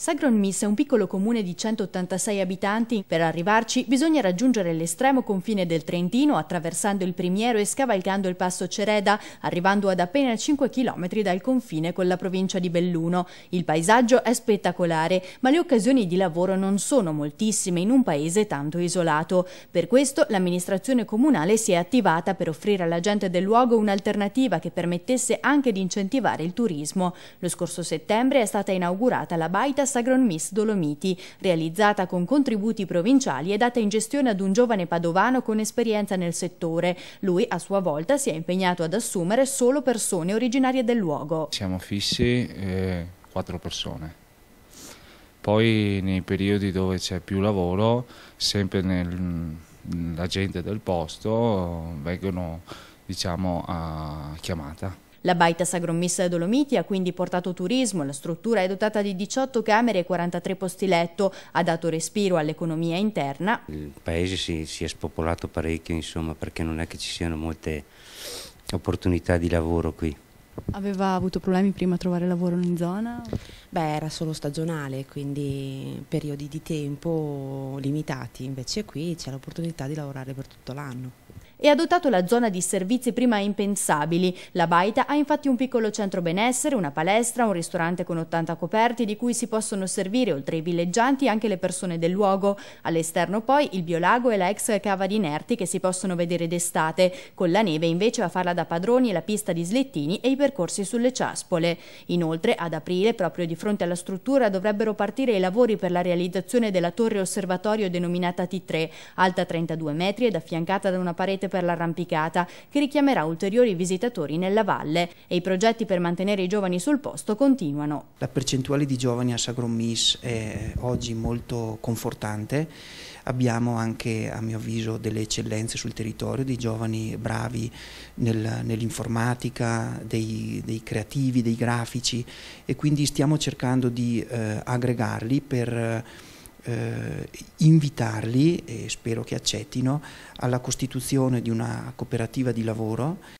Sagronmis è un piccolo comune di 186 abitanti. Per arrivarci bisogna raggiungere l'estremo confine del Trentino attraversando il Primiero e scavalcando il passo Cereda, arrivando ad appena 5 km dal confine con la provincia di Belluno. Il paesaggio è spettacolare, ma le occasioni di lavoro non sono moltissime in un paese tanto isolato. Per questo l'amministrazione comunale si è attivata per offrire alla gente del luogo un'alternativa che permettesse anche di incentivare il turismo. Lo scorso settembre è stata inaugurata la Baita Sagron Miss Dolomiti, realizzata con contributi provinciali e data in gestione ad un giovane padovano con esperienza nel settore. Lui a sua volta si è impegnato ad assumere solo persone originarie del luogo. Siamo fissi eh, quattro persone. Poi nei periodi dove c'è più lavoro, sempre la gente del posto vengono diciamo a chiamata. La baita sagrommessa dei Dolomiti ha quindi portato turismo, la struttura è dotata di 18 camere e 43 posti letto, ha dato respiro all'economia interna. Il paese si, si, è spopolato parecchio insomma perché non è che ci siano molte opportunità di lavoro qui. Aveva avuto problemi prima a trovare lavoro in zona? Beh, era solo stagionale, quindi periodi di tempo limitati, invece qui c'è l'opportunità di lavorare per tutto l'anno e ha dotato la zona di servizi prima impensabili. La Baita ha infatti un piccolo centro benessere, una palestra, un ristorante con 80 coperti di cui si possono servire, oltre ai villeggianti, anche le persone del luogo. All'esterno poi il biolago e la ex cava di Nerti che si possono vedere d'estate, con la neve invece a farla da padroni la pista di Slettini e i percorsi sulle ciaspole. Inoltre ad aprile, proprio di fronte alla struttura, dovrebbero partire i lavori per la realizzazione della torre osservatorio denominata T3, alta 32 metri ed affiancata da una parete per l'arrampicata, che richiamerà ulteriori visitatori nella valle e i progetti per mantenere i giovani sul posto continuano. La percentuale di giovani a Sagrommis è oggi molto confortante, abbiamo anche a mio avviso delle eccellenze sul territorio, dei giovani bravi nel, nell'informatica, dei, dei, creativi, dei grafici e quindi stiamo cercando di eh, aggregarli per eh, invitarli, e spero che accettino, alla costituzione di una cooperativa di lavoro